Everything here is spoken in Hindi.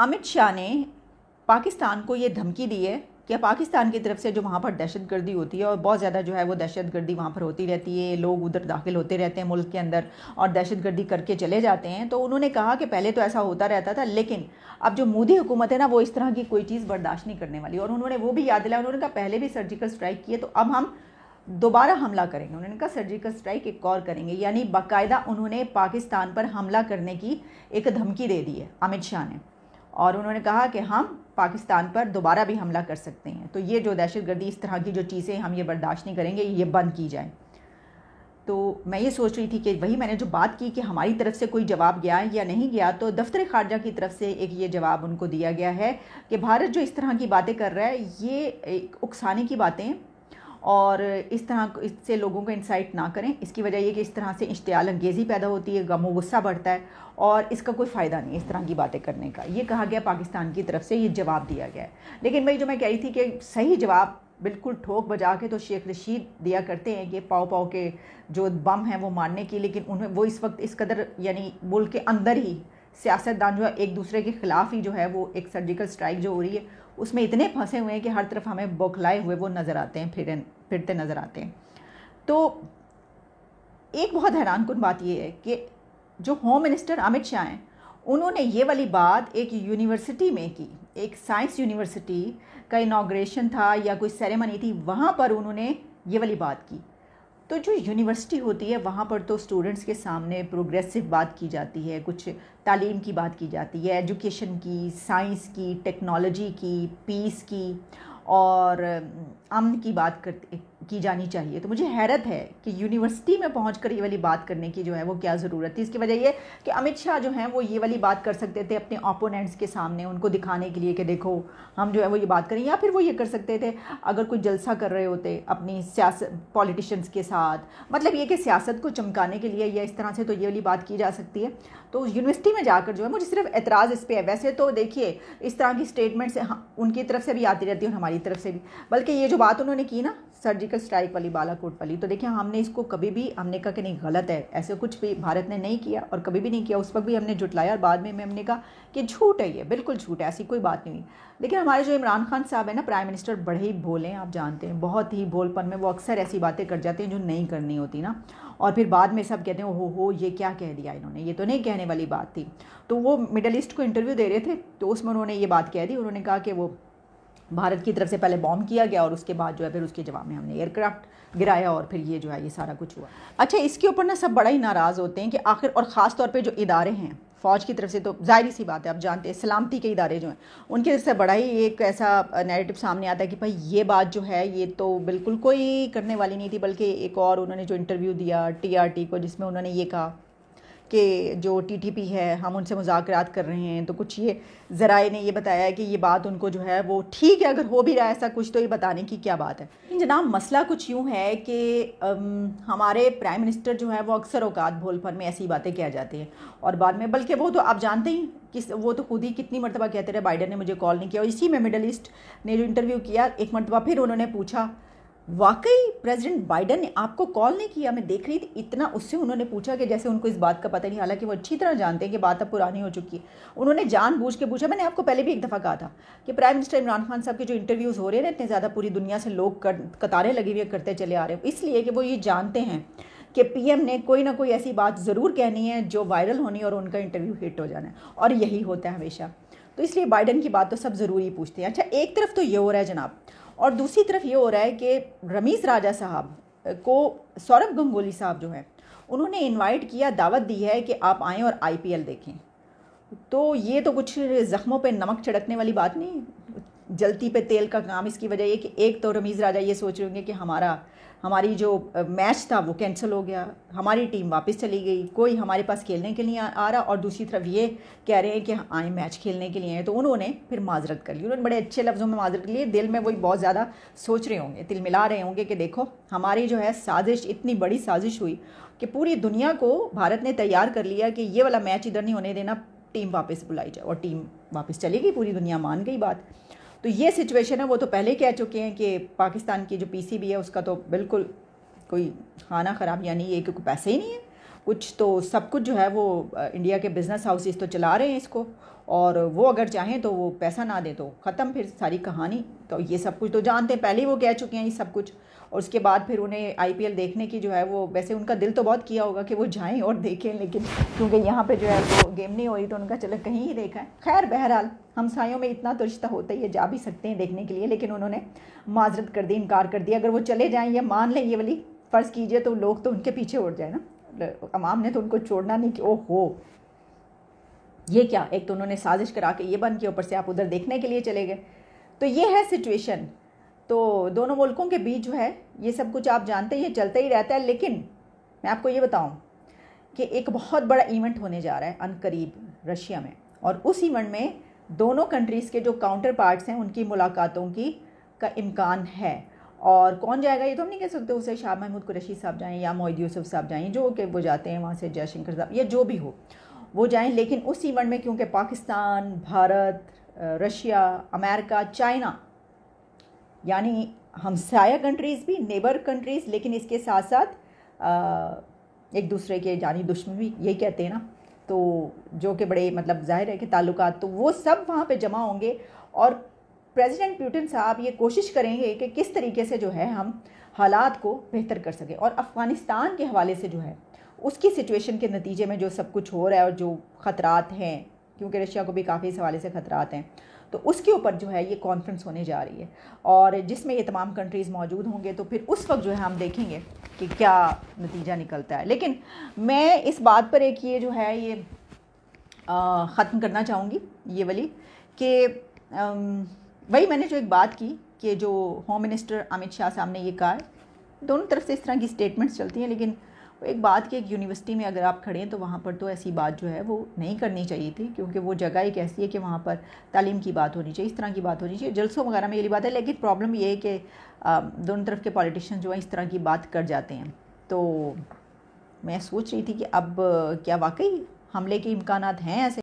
अमित शाह ने पाकिस्तान को ये धमकी दी है कि पाकिस्तान की तरफ से जो वहाँ पर दहशत गर्दी होती है और बहुत ज़्यादा जो है वो दहशत गर्दी वहाँ पर होती रहती है लोग उधर दाखिल होते रहते हैं मुल्क के अंदर और दहशत गर्दी करके चले जाते हैं तो उन्होंने कहा कि पहले तो ऐसा होता रहता था लेकिन अब जो मोदी हुकूमत है ना वो इस तरह की कोई चीज़ बर्दाश्त नहीं करने वाली और उन्होंने वो भी याद दिलाया उन्होंने कहा पहले भी सर्जिकल स्ट्राइक किए तो अब हम दोबारा हमला करेंगे उन्होंने कहा सर्जिकल स्ट्राइक एक और करेंगे यानी बाकायदा उन्होंने पाकिस्तान पर हमला करने की एक धमकी दे दी है अमित शाह ने और उन्होंने कहा कि हम पाकिस्तान पर दोबारा भी हमला कर सकते हैं तो ये जो दहशत गर्दी इस तरह की जो चीज़ें हम ये बर्दाश्त नहीं करेंगे ये बंद की जाए तो मैं ये सोच रही थी कि वही मैंने जो बात की कि हमारी तरफ से कोई जवाब गया या नहीं गया तो दफ्तर खारजा की तरफ से एक ये जवाब उनको दिया गया है कि भारत जो इस तरह की बातें कर रहा है ये एक उकसाने की बातें और इस तरह इससे लोगों को इंसाइट ना करें इसकी वजह यह कि इस तरह से इश्तियाल अंगेज़ी पैदा होती है गमो गुस्सा बढ़ता है और इसका कोई फ़ायदा नहीं इस तरह की बातें करने का ये कहा गया पाकिस्तान की तरफ से ये जवाब दिया गया है लेकिन भाई जो मैं कह रही थी कि सही जवाब बिल्कुल ठोक बजा के तो शेख रशीद दिया करते हैं कि पाओ पाओ के जो बम हैं वो मारने की लेकिन उन्हें वो इस वक्त इस कदर यानी मुल्क के अंदर ही सियासतदान जो है एक दूसरे के ख़िलाफ़ ही जो है वो एक सर्जिकल स्ट्राइक जो हो रही है उसमें इतने फंसे हुए हैं कि हर तरफ हमें बौखलाए हुए वो नज़र आते हैं फिर फिरते नज़र आते हैं तो एक बहुत हैरान कन बात ये है कि जो होम मिनिस्टर अमित शाह हैं उन्होंने ये वाली बात एक यूनिवर्सिटी में की एक साइंस यूनिवर्सिटी का इनाग्रेशन था या कोई सेरेमनी थी वहाँ पर उन्होंने ये वाली बात की तो जो यूनिवर्सिटी होती है वहाँ पर तो स्टूडेंट्स के सामने प्रोग्रेसिव बात की जाती है कुछ तालीम की बात की जाती है एजुकेशन की साइंस की टेक्नोलॉजी की पीस की और अमन की बात करते की जानी चाहिए तो मुझे हैरत है कि यूनिवर्सिटी में पहुँच ये वाली बात करने की जो है वो क्या ज़रूरत थी इसकी वजह ये कि अमित शाह जो हैं वो ये वाली बात कर सकते थे अपने ओपोनेंट्स के सामने उनको दिखाने के लिए कि देखो हम जो है वो ये बात करें या फिर वो ये कर सकते थे अगर कोई जलसा कर रहे होते अपनी सियासत पॉलिटिशन्स के साथ मतलब ये कि सियासत को चमकाने के लिए या इस तरह से तो ये वाली बात की जा सकती है तो यूनिवर्सिटी में जाकर जो है मुझे सिर्फ एतराज़ इस पर है वैसे तो देखिए इस तरह की स्टेटमेंट्स उनकी तरफ से भी आती रहती है और हमारी तरफ से भी बल्कि ये जो बात उन्होंने की ना जी सर्जिकल स्ट्राइक वाली बालाकोट वाली तो देखिए हमने इसको कभी भी हमने कहा कि नहीं गलत है ऐसे कुछ भी भारत ने नहीं किया और कभी भी नहीं किया उस वक्त भी हमने जुटलाया और बाद में हमने कहा कि झूठ है ये बिल्कुल झूठ है ऐसी कोई बात नहीं लेकिन हमारे जो इमरान खान साहब है ना प्राइम मिनिस्टर बड़े ही भोले आप जानते हैं बहुत ही भोलपन में वो अक्सर ऐसी बातें कर जाते हैं जो नहीं करनी होती ना और फिर बाद में सब कहते हैं ओहो हो ये क्या कह दिया इन्होंने ये तो नहीं कहने वाली बात थी तो वो मिडल ईस्ट को इंटरव्यू दे रहे थे तो उसमें उन्होंने ये बात कह दी उन्होंने कहा कि वो भारत की तरफ से पहले बॉम्ब किया गया और उसके बाद जो है फिर उसके जवाब में हमने एयरक्राफ्ट गिराया और फिर ये जो है ये सारा कुछ हुआ अच्छा इसके ऊपर ना सब बड़ा ही नाराज़ होते हैं कि आखिर और ख़ास तौर पर जो इदारे हैं फ़ौज की तरफ से तो जाहिर सी बात है आप जानते हैं सलामती के इदारे जो हैं उनकी तरफ से बड़ा ही एक ऐसा नेगेटिव सामने आता है कि भाई ये बात जो है ये तो बिल्कुल कोई करने वाली नहीं थी बल्कि एक और उन्होंने जो इंटरव्यू दिया टीआरटी को जिसमें उन्होंने ये कहा कि जो टीटीपी है हम उनसे मुजाकरात कर रहे हैं तो कुछ ये ज़राए ने ये बताया कि ये बात उनको जो है वो ठीक है अगर हो भी रहा है ऐसा कुछ तो ये बताने की क्या बात है लेकिन जनाब मसला कुछ यूँ है कि हमारे प्राइम मिनिस्टर जो है वो अक्सर अवकात भोलपन में ऐसी बातें किया जाती हैं और बाद में बल्कि वो तो आप जानते ही किस वो तो खुद ही कितनी मरतबा कहते रहे बाइडन ने मुझे कॉल नहीं किया और इसी में मिडल ईस्ट ने जो इंटरव्यू किया एक मरतबा फिर उन्होंने पूछा वाकई प्रेसिडेंट बाइडन ने आपको कॉल नहीं किया मैं देख रही थी इतना उससे उन्होंने पूछा कि जैसे उनको इस बात का पता नहीं हालांकि वो अच्छी तरह जानते हैं कि बात अब पुरानी हो चुकी है उन्होंने जानबूझ के पूछा मैंने आपको पहले भी एक दफ़ा कहा था कि प्राइम मिनिस्टर इमरान खान साहब के जो इंटरव्यूज़ हो रहे हैं इतने ज़्यादा पूरी दुनिया से लोग कर, कतारें लगी हुई करते चले आ रहे हैं इसलिए कि वो ये जानते हैं कि पीएम ने कोई ना कोई ऐसी बात ज़रूर कहनी है जो वायरल होनी है और उनका इंटरव्यू हिट हो जाना है और यही होता है हमेशा तो इसलिए बाइडन की बात तो सब ज़रूरी पूछते हैं अच्छा एक तरफ तो ये हो रहा है जनाब और दूसरी तरफ ये हो रहा है कि रमीज़ राजा साहब को सौरभ गंगोली साहब जो हैं उन्होंने इनवाइट किया दावत दी है कि आप आएँ और आईपीएल देखें तो ये तो कुछ ज़ख्मों पे नमक छिड़कने वाली बात नहीं जलती पे तेल का काम इसकी वजह ये कि एक तो रमीज़ राजा ये सोच रहे होंगे कि हमारा हमारी जो मैच था वो कैंसिल हो गया हमारी टीम वापस चली गई कोई हमारे पास खेलने के लिए आ रहा और दूसरी तरफ ये कह रहे हैं कि हाँ, आए मैच खेलने के लिए हैं तो उन्होंने फिर माजरत कर ली उन्होंने बड़े अच्छे लफ्ज़ों में माजरत ली दिल में वही बहुत ज़्यादा सोच रहे होंगे दिल मिला रहे होंगे कि देखो हमारी जो है साजिश इतनी बड़ी साजिश हुई कि पूरी दुनिया को भारत ने तैयार कर लिया कि ये वाला मैच इधर नहीं होने देना टीम वापस बुलाई जाए और टीम वापस चली गई पूरी दुनिया मान गई बात तो ये सिचुएशन है वो तो पहले कह चुके हैं कि पाकिस्तान की जो पी है उसका तो बिल्कुल कोई खाना ख़राब यानी ये क्योंकि पैसे ही नहीं है कुछ तो सब कुछ जो है वो इंडिया के बिज़नेस हाउसेस तो चला रहे हैं इसको और वो अगर चाहें तो वो पैसा ना दें तो ख़त्म फिर सारी कहानी तो ये सब कुछ तो जानते हैं पहले ही वो कह चुके हैं ये सब कुछ और उसके बाद फिर उन्हें आई देखने की जो है वो वैसे उनका दिल तो बहुत किया होगा कि वो जाएँ और देखें लेकिन क्योंकि यहाँ पर जो है वो गेम नहीं हो रही तो उनका चलो कहीं ही देखा है खैर बहरहाल हमसायों में इतना तो रिश्ता होता ही है जा भी सकते हैं देखने के लिए लेकिन उन्होंने माजरत कर दी इनकार कर दिया अगर वो चले जाएँ या मान लें ये वाली फ़र्ज़ कीजिए तो लोग तो उनके पीछे उड़ जाए ना अवाम ने तो उनको छोड़ना नहीं कि ओ हो ये क्या एक तो उन्होंने साजिश करा के ये बन के ऊपर से आप उधर देखने के लिए चले गए तो ये है सिचुएशन तो दोनों मुल्कों के बीच जो है ये सब कुछ आप जानते हैं ये चलता ही रहता है लेकिन मैं आपको ये बताऊँ कि एक बहुत बड़ा इवेंट होने जा रहा है अनकरीब रशिया में और उस इवेंट में दोनों कंट्रीज़ के जो काउंटर पार्ट्स हैं उनकी मुलाकातों की का इम्कान है और कौन जाएगा ये तो हम नहीं कह सकते उसे शाह महमूद कुरैशी साहब जाएँ या मोहद यूसुफ साहब जाएँ जो कि वो जाते हैं वहाँ से जयशंकर साहब या जो भी हो वो जाएँ लेकिन उस इवेंट में क्योंकि Pakistan Bharat Russia America China यानी हमसाया कंट्रीज़ भी नेबर कंट्रीज़ लेकिन इसके साथ साथ एक दूसरे के जानी दुश्मन भी यही कहते हैं ना तो जो कि बड़े मतलब जाहिर है कि ताल्लुक तो वो सब वहाँ पे जमा होंगे और प्रेसिडेंट प्यूटिन साहब ये कोशिश करेंगे कि किस तरीके से जो है हम हालात को बेहतर कर सकें और अफ़गानिस्तान के हवाले से जो है उसकी सिचुएशन के नतीजे में जो सब कुछ हो रहा है और जो ख़तरात हैं क्योंकि रशिया को भी काफ़ी इस हवाले से ख़तरात हैं तो उसके ऊपर जो है ये कॉन्फ्रेंस होने जा रही है और जिसमें ये तमाम कंट्रीज़ मौजूद होंगे तो फिर उस वक्त जो है हम देखेंगे कि क्या नतीजा निकलता है लेकिन मैं इस बात पर एक ये जो है ये ख़त्म करना चाहूँगी ये वाली कि वही मैंने जो एक बात की कि जो होम मिनिस्टर अमित शाह साहब ने ये कहा है दोनों तरफ से इस तरह की स्टेटमेंट्स चलती हैं लेकिन एक बात कि एक यूनिवर्सिटी में अगर आप खड़े हैं तो वहाँ पर तो ऐसी बात जो है वो नहीं करनी चाहिए थी क्योंकि वो जगह एक ऐसी है कि वहाँ पर तालीम की बात होनी चाहिए इस तरह की बात होनी चाहिए जलसों वगैरह में ये बात है लेकिन प्रॉब्लम ये है कि दोनों तरफ के पॉलिटिशन जो है इस तरह की बात कर जाते हैं तो मैं सोच रही थी कि अब क्या वाकई हमले के इम्कान हैं ऐसे